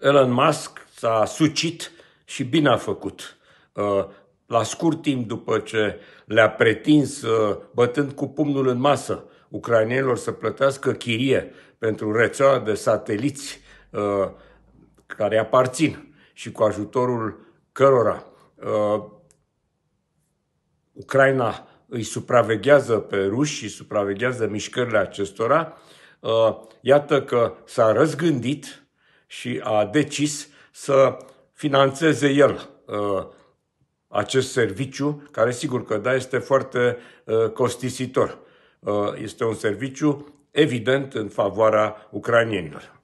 Elon Musk s-a sucit și bine a făcut. Uh, la scurt timp după ce le-a pretins, uh, bătând cu pumnul în masă, ucrainienilor să plătească chirie pentru rețeaua de sateliți uh, care aparțin și cu ajutorul cărora Ucraina îi supraveghează pe ruși și supraveghează mișcările acestora, iată că s-a răzgândit și a decis să financeze el uh, acest serviciu, care sigur că da, este foarte uh, costisitor. Uh, este un serviciu evident în favoarea ucranienilor.